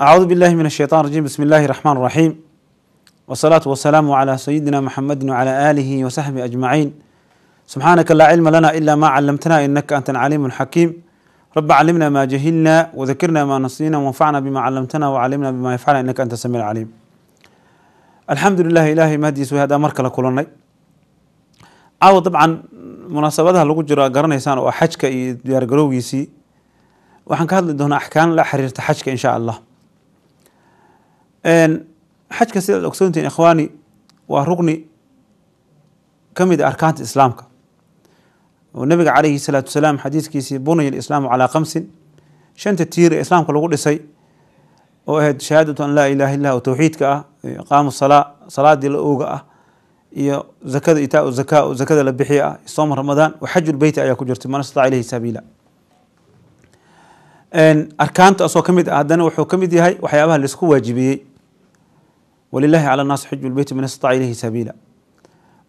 أعوذ بالله من الشيطان الرجيم بسم الله الرحمن الرحيم والصلاة والسلام على سيدنا محمد وعلى آله وصحبه أجمعين سبحانك لا علم لنا إلا ما علمتنا إنك أنت العليم الحكيم رب علمنا ما جهلنا وذكرنا ما نسينا وانفعنا بما علمتنا وعلمنا بما يفعلنا إنك أنت السميع العليم الحمد لله إلهي مهدي سوي هذا مركل كلنا أو طبعا هذا lagu jiro قرن oo وحجك iyo يسي waxaan ka hadli أحكام لا la حجك إن شاء الله xajka sidaad ogsoontihin ikhwaani waa rukni ka mid a ah arkaanta islaamka oo nabiga caleyhi salaatu wasalaam xadiiskiisii bunaya alislaamu calaa khamsin shanta tiir ee islaamka lagu dhisay oo ahayd shahaadatu an laa ilaha illah oo towxiidka ah iqaamu salaa salaadii la ooga ah iyo zakada itaa zakaa oo zakada la bixi ah sooma ramadaan wa xaju ayaa ku jirtay man ilayhi sabiila arkaanta asoo ka mid ah haddana wuxuu ka mid yahay waxyaabaha laisku waajibeeyey wlilahi cala naas xiju lbeyti man istaca ilayhi sabiila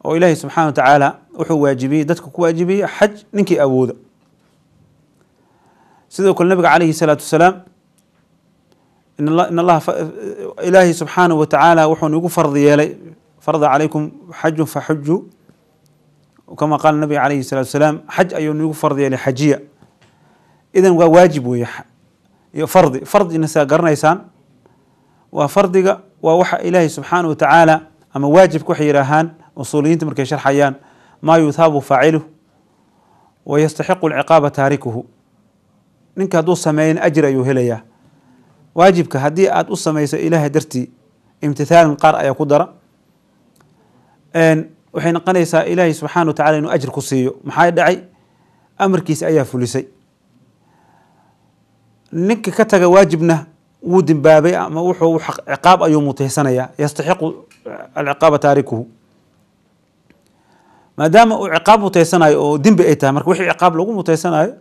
oo ilaahay subxana wa tacaala wuxuu waajibiyey dadka ku waajibiyey xaj ninkii awooda sidoo kale nabiga calayhi salaatu wasalaam in ilaahay subxaanahu wa tacaala wuxuu nigu fardi yeelay farda calaykum xajun faxujuu kama qaala nabiga calayhi salaatu wasalaam xaj ayuu nigu fardi yeelay xajiya idan waa waajib weeye fardi fardigna sidaa garanaysaan waa fardiga waa waxa ilaahay subxaana wa tacaala ama waajibka waxay yidhaahaan usuuliyiinta markay sharxayaan maa yuthaabu faacilu wayastaxiqu yastaxiqu alciqaaba taarikuhu ninka hadduu sameeyan ajir ayuu helayaa waajibka haddii aad u samayso ilaahay dartii imtithaalan qaar ayaa ku dara waxay noqonaysaa ilaahay subxana wa tacala inuu ajir ku siiyo maxaa dhacay amarkiisi ayaa fulisay ninka ka taga waajibna wuu dembaabay ama wuxuu ciqaab ayuu mutihsanaya yastaxiqu alciqaaba taarikuhu maadaama uu ciqaab mutaysanayo oo dembi ay tahay marka wixii ciqaab lagu mutaysanayo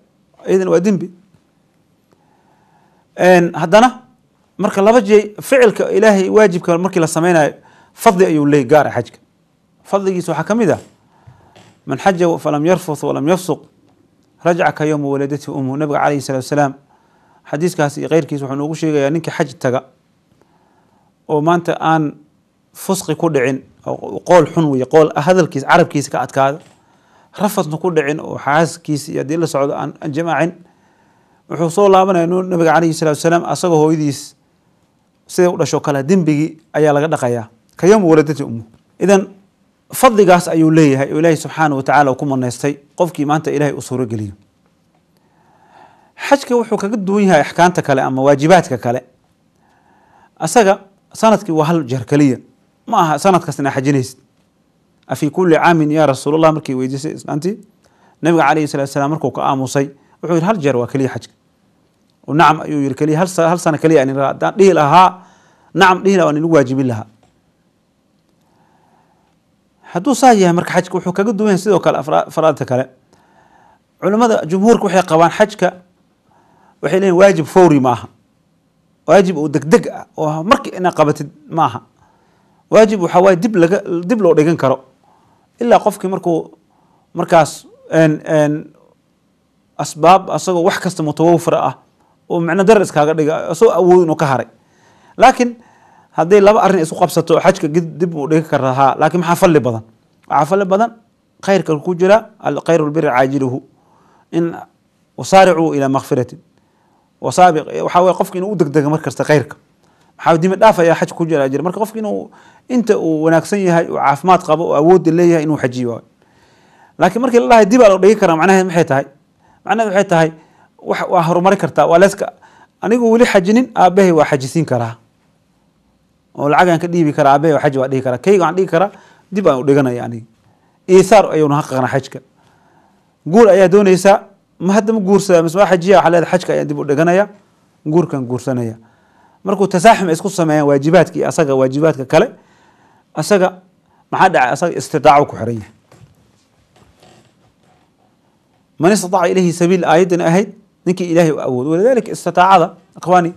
iyadan waa dembi haddana marka laba jey ficilka ilaahay waajibka markii la sameynayo fadli ayuu leey gaar ah xajka fadligiisa waxaa ka mid ah man xaja falam yarfus walam yafsuq rajaca ka yowma waladati umuhu nabiga calayhi salatu wasalaam xadiiskaas iyo keyrkiis wuxuu noogu sheegayaa ninka xaj taga oo maanta aan fusqi ku dhicin qool xun wey qool ah hadalkiis carabkiisa ka adkaada rafadna ku dhicin oo xaaskiisa iyo haddii la socdo aan jamacin wuxuu soo laabanaya nabiga calayhi salatu wasalaam asagoo hooyadiis siday u dhasho kale dembigii ayaa laga dhaqayaa ka yowma waladati ummu idan fadligaas ayuu leeyahay oo ilaahay subxaana wa tacala uu ku manaystay qofkii maanta ilaahay u suurogeliyo xajka wuxuu kaga duwan yahay axkaamta kale ama waajibaadka kale asaga sanadkii waa hal jeer keliya ma aha sanad xajinaysid afii kuli caamin yaa rasuulallah markay weydiisay islaantii nabiga calayhi salatu salaam markuu ka aamusay wuxuu yihi hal jeer waa keliya xajka nacam ayuu yihi keliya hal sano keliya haddaan dhihi lahaa nacam dhihi lahaa waan inagu waajibin lahaa hadduu saa yahay marka xajka wuxuu kaga duwan yahay sidoo kale afraadta kale culimada jumhuurka waxay qabaan xajka waxay leeyihin waajib fawri maaha waajib oo degdeg ah oo ah marka inaad qabatid maaha waajib waxaa waaye dib laga dib loo dhigan karo ilaa qofkii markuu markaas asbaab asagoo wax kasta mutawafira ah oo macno darar iskaaga dhiga isagoo awood inuu ka haray laakiin haddii laba arrin isu qabsato xajka dib uu dhigan kara laakiin maxaa falli badan waxaa falli badan khayrka ku jira alkhayru lbiri caajiluhu in wasaaricuu ilaa makfiratin waxa wey qofka inuu u mar kasta khayrka maxaa dima dhaaf ayaa xaj ku jiraa jira marka qofka inuu inta uu wanaagsan yahay uu caafimaad qabo oo awoodda leeyahay inuu xajiyo laakiin markii la dhahay dibaa la dhigi karaa macnaheed maxay tahay macnaheed waxay tahay waa horumari kartaa waa leska anigu weli xajinin aabahay waa xajisiin karaa oo lacagaan ka dhiibi karaa aabahay waa xaji waa dhihi karaa kayga waan dhihi karaa dib aan u dhiganaya aniga iisaar ayuuna haqaqnaa xajka guul ayaa doonaysaa ma hadda ma guursadaa mise waa xajiya waa leeda xajka ayaan dib u dhiganaya guurkan guursanaya markuu tasaaxum ay isku sameeyaan waajibaadka asaga waajibaadka kale asaga maxaa dhacay asaga istidaacu ku xiran yahay man istataaca ilayhi sabiil aayaddan ahayd ninkii ilaahay u awoodo walidaalika istitaacada ikhwaani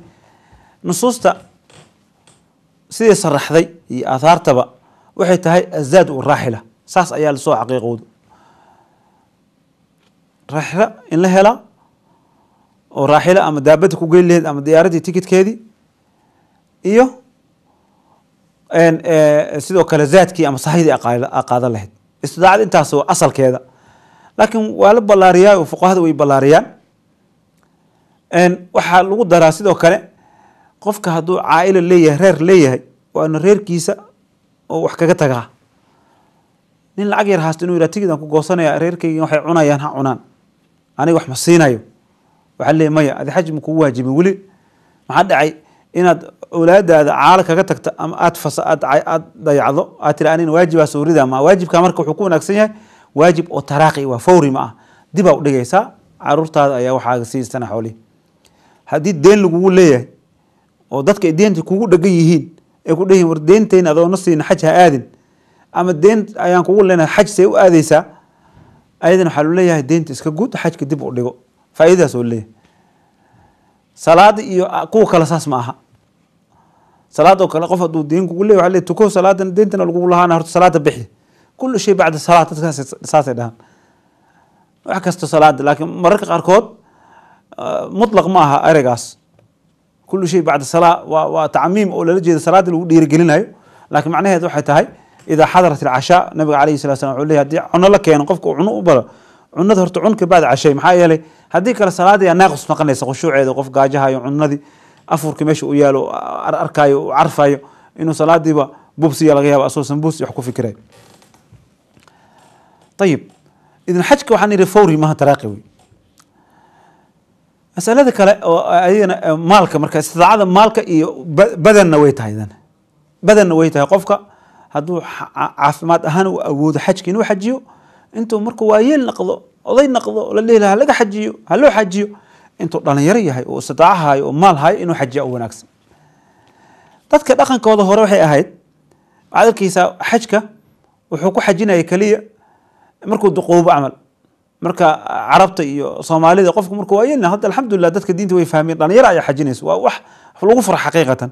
nusuusta sidii saraxday iyo aahaartaba waxay tahay azaad u raaxila saas ayaa lasoo caqiiqowda raxra in la helaa oo raaxila ama daabada ku geyn laheyd ama diyaaradii ticketkeedii iyo eh, sidoo kale zaadkii ama sahidii aqaadan lahayd istidaacad intaas oo asalkeeda laakiin waa la ballaariyaa oo fuqahada way ballaariyaan waxaa lagu daraa sidoo kale qofka hadduu caaila leeyahay reer leeyahay waana reerkiisa oo wax kaga tagaa nin lacag yar haysto inuu yidhaha tigid aan ku goosanaya reerkeygi waxay cunayaan ha cunaan aniga wax ma siinayo waxaa leey maya adi xaj makugu waajibin weli maxaa dhacay inaad awlaadaada caalo kaga tagta ama aad fas aad dayacdo aad tira anina waajibaas urida ma waajibka marka wuxuu ku wanaagsan yahay waajib oo taraaqi waa fawri ma ah dibaa u dhigaysaa caruurtaada ayaa waxaaga siistana xoolihi haddii deen lagugu leeyahay oo dadka deenta kugu dhegan yihiin ay ku dhehin war deentayna adoona siina xaj ha aadin ama deen ayaan kugu leenahay xaj see u aadaysaa ayadan waxaa looleeyahay deynta iska guud xajka dib u dhigo faaidadaas oo leeyahay salaada iyo ah, kuwa kale saas ma aha salaadoo kale qof hadduu deen kugu leey waa le tuko salaadan deentana lagugu lahaana horta salaada bixi kulu shay bacda salaa dadka saasay dhahaan wax kasto salaada laakiin mararka qaarkood ah, mutlaq ma aha ereygaas kulu shay bacda salaa waa waa tacmiim oo lala jeeda salaadii lagu dhiirigelinayo laakiin macnaheed waxay tahay idaa xadarat alcashaa nabiga alayhi sala slam wuxuu leey hadii cuno la keeno qofka uu cuno u baro cunada horta cun kabacda cashay maxaa yeelay haddii kale salaadii naaqis noqonaysa khushuuceeda qof gaajahayo cunadii afurkii meesha u yaalo arkayo u carfayo inuu salaadiiba bubsiya laga yaabo asoosan buus wax ku fikiray ayib idan xajka waxaan idhi fawri maaha taraaqi wey masalada kale oo ayadana maalka marka istidaacada maalka iyo badanna way tahay badanna way tahay qofka hadduu caafimaad ahaan u awoodo xajka inuu xajiyo intuu markuu waayeel naqdo oday naqdo la dhehi lahaa laga xajiyo ha loo xajiyo intuu dhalinyaro yahay oo istidaacahayo oo maal hayo inuu xajiya u wanaagsan dadka dhaqankooda hore waxay ahayd waxaad arkeysaa xajka wuxuu ku xajinaya keliya markuu duquubo camal marka ah, carabta iyo soomaalida qofku markuu waayeel hadda alxamdulilah dadka diinta way fahmeen dhalinyaro ayaa xajinaysa waa wax lagu furo xaqiiqatan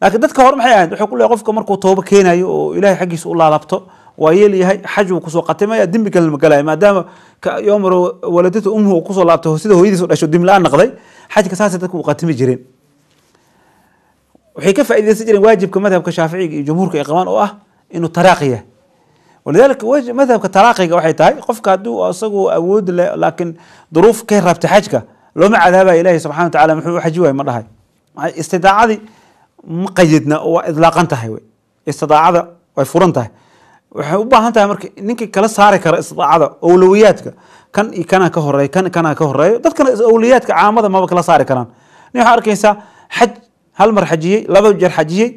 laakiin dadka hore maxay ahayd wuxuu ku leey qofka markuu toobo keenayo oo ilaahay xaggiisa u laalaabto waa yeelyahay xaj uu kusoo qatimaya dembi kalena magalaya maadaama yomaro waladata umhu uu kusoo laabto sida hooyadiis u dhasho dembi la-aan noqday xajka saasay dadka u qatimi jireen waxay ka faaideysan jireen waajibka madhabka shaaficiga iyo jumhuurka iqmaan oo ah inuu taraaqiya walidalika madhabka taraaqiga waxay tahay qofka hadduu isagoo awood leh laakiin duruuf ka rabta xajka looma cadaabaya ilaahi subxana wa tacala muxuu xaji waay ma dhahay istidaacadii ma qayidna waa idlaaqan tahay wey istidaacada way furan tahay waxay u baahan tahay marka ninkii kala saari kara istidaacada awlawiyaadka kan iyo kanaa ka horeeyo kan kanaa ka horeeyo dadkana awliyaadka caamada maba kala saari karaan nin waxaa arkaysaa xaj hal mar xajiyey laba jeer xajiyey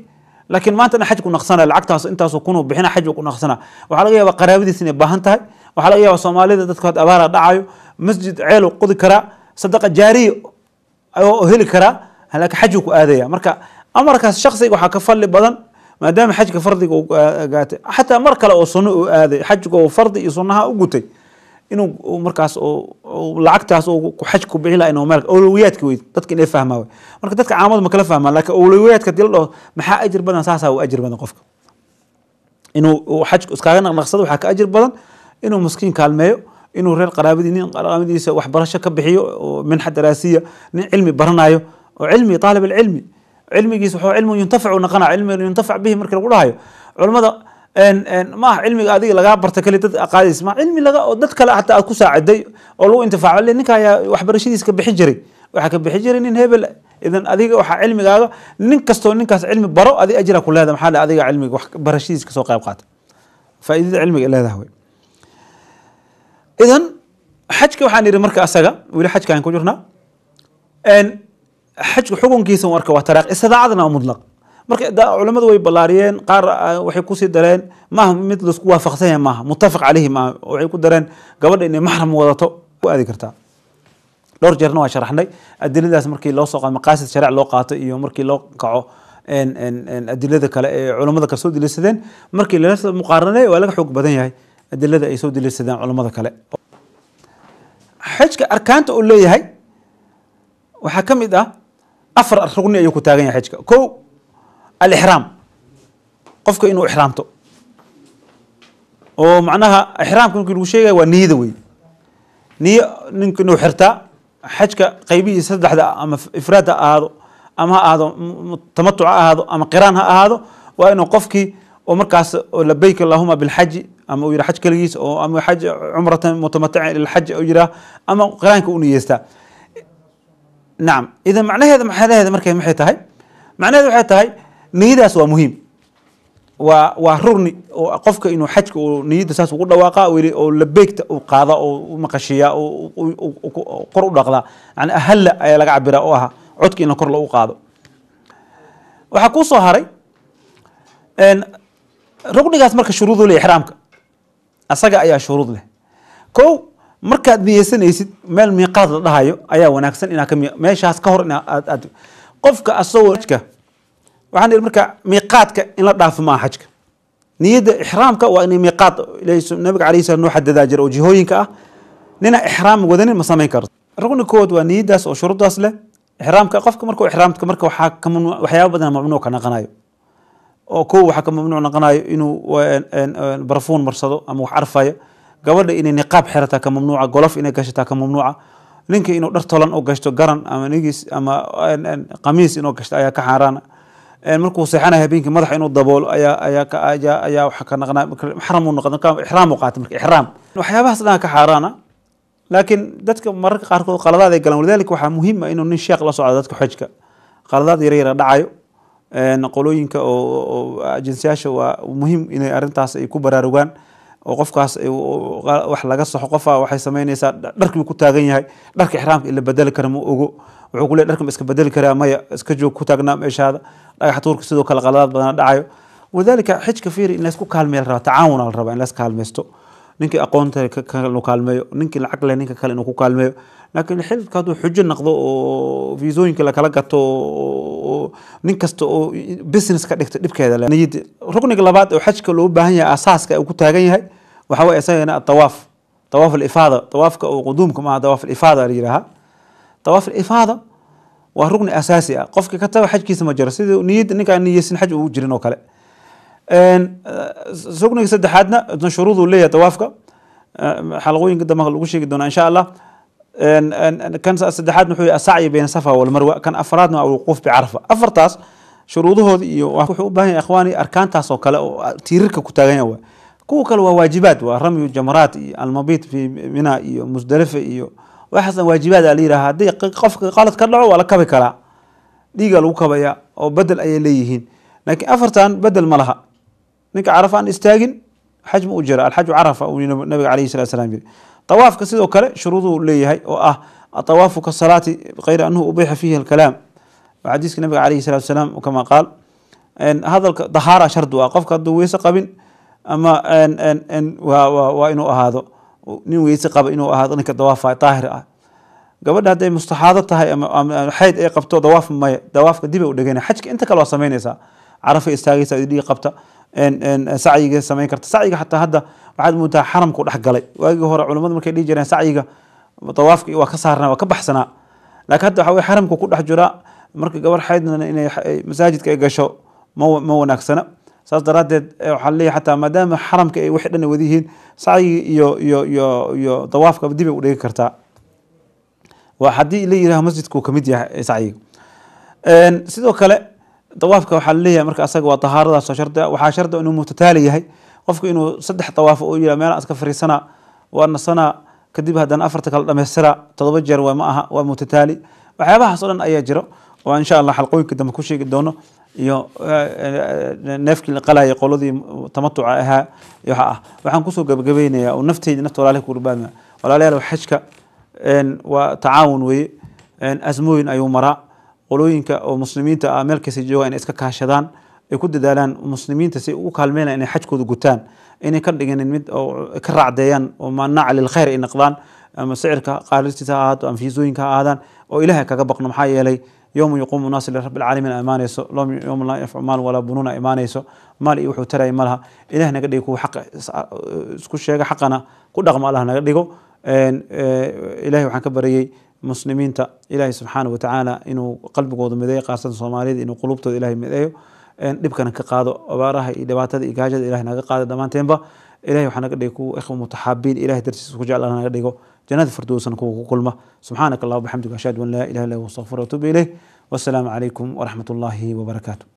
laakiin maantana xaj ku naqsanaya lacagtaas intaas kun bixina xaj ku naqsana waxaa laga yaabaa qaraabadiis inay baahan tahay waxaa laga yaabaa soomaalida dadka had abaara dhacayo masjid ceel qodi karaa sadaqa jaariya oo heli karaa laakiin xajuu ku aadaya marka amarkaas shaksiga waxaa ka fadli badan maadaama xajka fardiga gaatay xataa mar kale oo sunno uu aaday xajka oo fardi iyo sunnaha u gutay inuu markaas lacagtaas ku xaj ku bixi laha meel awlowiyaadka wey dadka inay fahmaa wey marka dadka caamadu ma kala fahmaan laakiin awlowiyaadka dila dhaho maxaa ajir badan saasaa u ajir badan qofka inuu xaj iskaaga naqnaqsado waxaa ka ajir badan inuu miskiin kaalmeeyo inuu reer qaraabadii nin qaraabadiisa waxbarasho ka bixiyo min daraasiya nin cilmi baranayo oo cilmi taalib alcilmi cilmigiis wuxuu cilmu yuntafacu noqona cilmi yuntafac bihi markii lagu dhahayo culamada ma aha cilmiga adiga lagaa barta kali dad qaadays ma cilmi laga oo dad kale xataa aad ku saaciday oo lagu intifaaco le ninka ayaa waxbarashadiis ka bixi jiray waxaa ka bixi jiray nin hebel idan adiga waxaa cilmigaaga nin kastoo ninkaas cilmi baro adi ajira ku leeda maxaa adiga cilmiga waxbarashadiis kasoo qayb qaata faa'iidada cilmiga leedaha wey idan xajka waxaan yidhi marka asaga weli xajka aan ku jirnaa xajku xukunkiisa marka waa tariiq istidaacadna mudlaq marka culamadu way ballaariyeen qaar ah, waxay kusii dareen maaha mid laisku waafaqsan maaha muttafaq caleyhi maaha waxay ku dareen gabadha inay maxram wadato ku aadi kartaa dhowr jeerna waa sharaxnay adiladaas markii loo soo qaado maqaasid sharic loo qaato iyo markii loo kaco adilada kale ee culamada kale soo delisadeen markii lala muqaaranay waa laga xoog badan yahay adilada ay soo delisadeen culamada kale xajka arkaanta uu leeyahay waxaa ka mid ah afar rugni ayuu ku taagan yahay xajka ko alixraam qofka inuu ixraamto oo macnaha ixraamka markii lagu sheegaya waa niyada wey niyo ninku inuu xirtaa xajka qaybihii saddexda ama ifraad ha ahaado ama ha ahaado tamatuc ha ahaado ama qiraan ha ahaado waa inuu qofkii oo markaas oo labayk allahuma bilxaji ama uu yidha xaj keligiis oo ama xaj cumratan mutamatican ilal xaj oo ama qiraanka u niyeystaa nacam idan macnaheeda macnaheeda markay maxay tahay macnaheeda waxay tahay niyadaas waa muhiim waa waa rurni oo qofka inuu xajka uu niyadda saas ugu dhawaaqa weli oo labeegta uu qaada oo maqashiya kor u dhaqdaa yani ahalla ayaa laga cabira oo aha codka in kor lagu qaado waxaa kuu soo haray ruknigaas marka shuruudule ixraamka asaga ayaa shuruud leh ko markaad niyeysanaysid meel miiqaad la dhahayo ayaa wanaagsan inaad ka meeshaas ka hor inaad qofka asagoo xajka waxaan ihi marka miiqaadka in la dhaafo maaha xajka niyadda ixraamka waa inay miiqaad nabiga alayhi salam noo xadadaa jira oo jihooyinka ah nina ixraam wadanin ma samayn karto rugni kood waa niyaddaas oo shuruuddaas leh ixraamka qofka markuu ixraamka marka waxaa ka waxyaaba badan mamnuuc ka naqanayo oo kow waxaa ka mamnuuc naqanayo inuu barafuun marsado ama wax arfayo gabadha inay niqaab xerataa ka mamnuuca golof inay gashataa ka mamnuuca ninka inuu dhar tolan u gashto garan ama nigis ama qamiis inuu gashto ayaa ka xaaraana markuu seexanaya habeenkii madaxa inuu daboolo ayaa ayaa ayaa waxa ka naqnaa maxram uu noqda ixraam uu qaatay marka ixraam waxyaabahaas dhanaa ka xaaraana laakiin dadka mararka qaarkood qaladaad ay galaan walidaalika waxaa muhiim ah inuu nin sheekh la socdo dadka xajka qaladaad yar yara dhacayo qolooyinka oo jinsiyaasha waa muhiim inay arrintaas ay ku baraarugaan oo qofkaas wax laga saxo qofa ah, waxay samaynaysaa dharkiiu ku taagan yahay dharka ixraamka ila bedeli kara ma ogo wuxuu ku le iska bedeli karaa maya iska joog ku taagnaa meeshaada dhagax tuurka sidoo kale qaladaad badana dhacayo walidaalika xijka fiiri in laysku kaalmeeya rabaa tacaawuna la rabaa in la iskaalmaysto ninkii aqoonta inuu kaalmeeyo ninkii lacag leh ninka kale inuu ku kaalmeeyo laakiin xilka hadduu xujo naqdo oo fiisooyinka lakala gato nin kasta oo business ka dhigta dhibkeeda niyadda rukniga labaad oo xajka loo baahan yahay asaaska uu ku taagan yahay waxa weye isagana atawaaf tawaaf alifaada tawaafka oo quduumka maaha tawaaf alifaada la yidhaaha tawaaf alifaada waa rukni asaasi ah qofka ka taga xajkiisa ma jiro sidii niyadda ninkaan niyeysan xaj ugu jirin oo kale rukniga saddexaadna shuruuduu leeyahay tawaafka xalaqooyinka dambe lagu sheegi doonaa insha allah kan saddexaadna wuxuu asacyi bayna safa walmarwa kan afraadna waa alwuquuf bicarafa afartaas shuruudahood iyo wuxuu u yahay akhwaani arkaantaas kale oo tiirarka ku taagan yahay kuwa kale waa waajibaad waa ramyu jamaraat iyo almabiit fi mina iyo musdalifa iyo waxaas waajibaad aa la yidhaha hadday qofka qalad ka dhaco waa la kabi karaa dhiigaa lagu kabaya oo bedel ayay leeyihiin laakiin afartan bedel ma laha ninka carafa aan istaagin xaj u jira alxaju carafa uu nabiga calayhi salatu salam yiri طwaafka sidoo kale shuruuduu leeyahay oo ah awaafu kasalaati kayr anhu ubixa fiihi اkalaam xadiiska nabiga alayh الsalatu salaam kama qaal hadalka dahaara shardu ah qofka hadduu weyse qabin ama waa inuu ahaado nin weyse qaba inuu ahaado ninka dawaafa daahir ah gabadha hadday mustaxaado tahay ama xeyd ay qabto dawaaf maya dawaafka diba u dhegana xajka inta kale waa samaynaysaa carafay istaagaysa dhigi qabta sacyiga samayn karta sacyiga xataa hadda waxaad moodaa xaramku dhex waagii hore culimadu markay dhihi jireen sacyiga dawaafka waa ka saarnaa waa ka baxsanaa lakiin hadda waxaa wey xaramku ku dhex jira marka gabar xaydna inay masaajidka ay gasho mma wanaagsana saas daraadeed waxaa leeyahy xataa maadaama xaramka ay wixii dhan ay sacyigii iyo iyo iyo iyo dawaafka dib ay udhigi kartaa waa haddii la yiraho masjidku kamid yahay sacyiga sidoo kale awaafka waxaa laleeyahay marka asaga waa tahaaradaasoo shardia ah. waxaa shardia inuu mutataali yahay qofku inuu saddex dawaaf oo yidha meelaan iska fariisanaa waa nasanaa kadib haddana afarta kala dhameystiraa todoba jeer waa ma aha waa mutataali waxyaabahaas dhan ayaa jiro oo insha allah xalqooyinka dambe ku sheegi doono iyo eh, neefkii qalaya qoladii tamatuca ahaa iyo waxa ah waxaan kusoo gabagabaynayaa oo nafteyda nafta walaalihi kuurbaadna walaalayaal xajka waa tacaawun weeye azmooyin ayuu maraa qolooyinka oo muslimiinta ah meel kasta jooga inay iska kaashadaan ay ku dadaalaan muslimiinta si u kaalmeynaa inay xajkooda gutaan inay ka dhiginin mid oo ka raacdeeyaan oo manaaca lilkhayr ay naqdaan ama sicirka qaalistiisa ha ahaato anfiisooyinka ha ahaadaan oo ilaahay kaga baqno maxaa yeelay yowma yaquumu naasu lirabbi alcaalamiin imaanayso yowma laa yanfacu maal walaa bunuuna imaanayso maal iyo wuxuu taraya malaha ilaah naga dhigo kuwa xaq isku sheega xaqana ku dhaqma allah naga dhigo ilaahay waxaan ka barayey muslimiinta ilaahay subxaana watacaala inuu qalbigooda mideeyo qaarsan soomaaliyada inuu qulubtooda ilahay mideeyo dhibkana ka qaado abaaraha iyo dhibaatada iyo gaajada ilahay naga qaado dhammaanteenba ilahay waxaa naga dhigo kuwa ikhwa mutaxaabiin ilahay dartiisa ku jeclana naga dhigo jannada fardoosana kuwa ku kulma subxaanaka allah waxamdiga ashhadu an laa ilaha illa wa astaqfiru ilayh wassalaamu calaykum waraxmat wabarakaatu